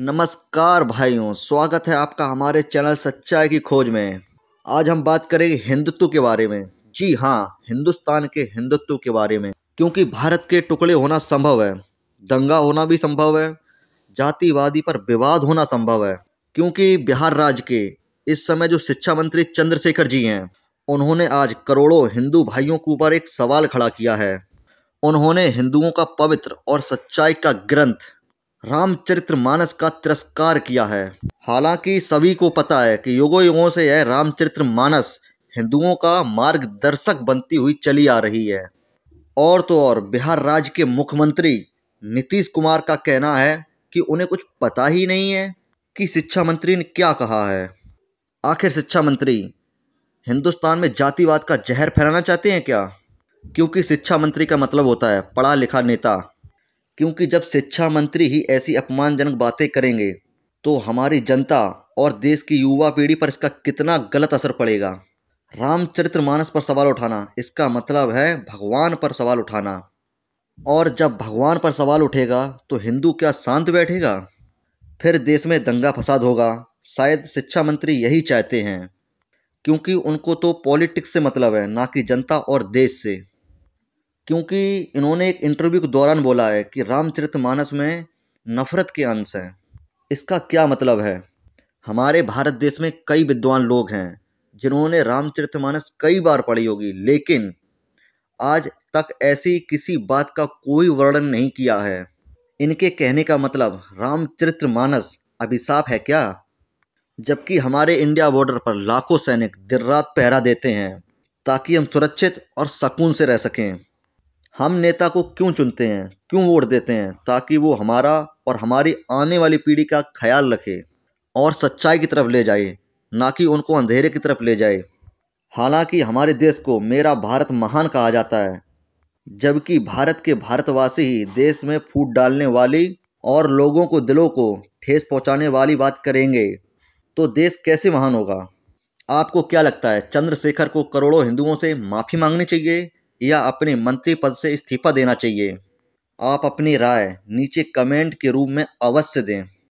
नमस्कार भाइयों स्वागत है आपका हमारे चैनल सच्चाई की खोज में आज हम बात करेंगे हिंदुत्व के बारे में जी हाँ हिंदुस्तान के हिंदुत्व के बारे में क्योंकि भारत के टुकड़े होना संभव है दंगा होना भी संभव है जातिवादी पर विवाद होना संभव है क्योंकि बिहार राज्य के इस समय जो शिक्षा मंत्री चंद्रशेखर जी हैं उन्होंने आज करोड़ों हिंदू भाइयों के ऊपर एक सवाल खड़ा किया है उन्होंने हिंदुओं का पवित्र और सच्चाई का ग्रंथ रामचरितमानस का तिरस्कार किया है हालांकि सभी को पता है कि युगो युगों से यह रामचरितमानस हिंदुओं का मार्गदर्शक बनती हुई चली आ रही है और तो और बिहार राज्य के मुख्यमंत्री नीतीश कुमार का कहना है कि उन्हें कुछ पता ही नहीं है कि शिक्षा मंत्री ने क्या कहा है आखिर शिक्षा मंत्री हिंदुस्तान में जातिवाद का जहर फैलाना चाहते हैं क्या क्योंकि शिक्षा मंत्री का मतलब होता है पढ़ा लिखा नेता क्योंकि जब शिक्षा मंत्री ही ऐसी अपमानजनक बातें करेंगे तो हमारी जनता और देश की युवा पीढ़ी पर इसका कितना गलत असर पड़ेगा रामचरितमानस पर सवाल उठाना इसका मतलब है भगवान पर सवाल उठाना और जब भगवान पर सवाल उठेगा तो हिंदू क्या शांत बैठेगा फिर देश में दंगा फसाद होगा शायद शिक्षा मंत्री यही चाहते हैं क्योंकि उनको तो पॉलिटिक्स से मतलब है ना कि जनता और देश से क्योंकि इन्होंने एक इंटरव्यू के दौरान बोला है कि रामचरितमानस में नफ़रत के अंश हैं इसका क्या मतलब है हमारे भारत देश में कई विद्वान लोग हैं जिन्होंने रामचरितमानस कई बार पढ़ी होगी लेकिन आज तक ऐसी किसी बात का कोई वर्णन नहीं किया है इनके कहने का मतलब रामचरितमानस अभिशाप है क्या जबकि हमारे इंडिया बॉर्डर पर लाखों सैनिक दिन रात पहरा देते हैं ताकि हम सुरक्षित और सकून से रह सकें हम नेता को क्यों चुनते हैं क्यों वोट देते हैं ताकि वो हमारा और हमारी आने वाली पीढ़ी का ख्याल रखे और सच्चाई की तरफ ले जाए ना कि उनको अंधेरे की तरफ ले जाए हालांकि हमारे देश को मेरा भारत महान कहा जाता है जबकि भारत के भारतवासी ही देश में फूट डालने वाली और लोगों को दिलों को ठेस पहुंचाने वाली बात करेंगे तो देश कैसे महान होगा आपको क्या लगता है चंद्रशेखर को करोड़ों हिंदुओं से माफ़ी मांगनी चाहिए या अपने मंत्री पद से इस्तीफा देना चाहिए आप अपनी राय नीचे कमेंट के रूप में अवश्य दें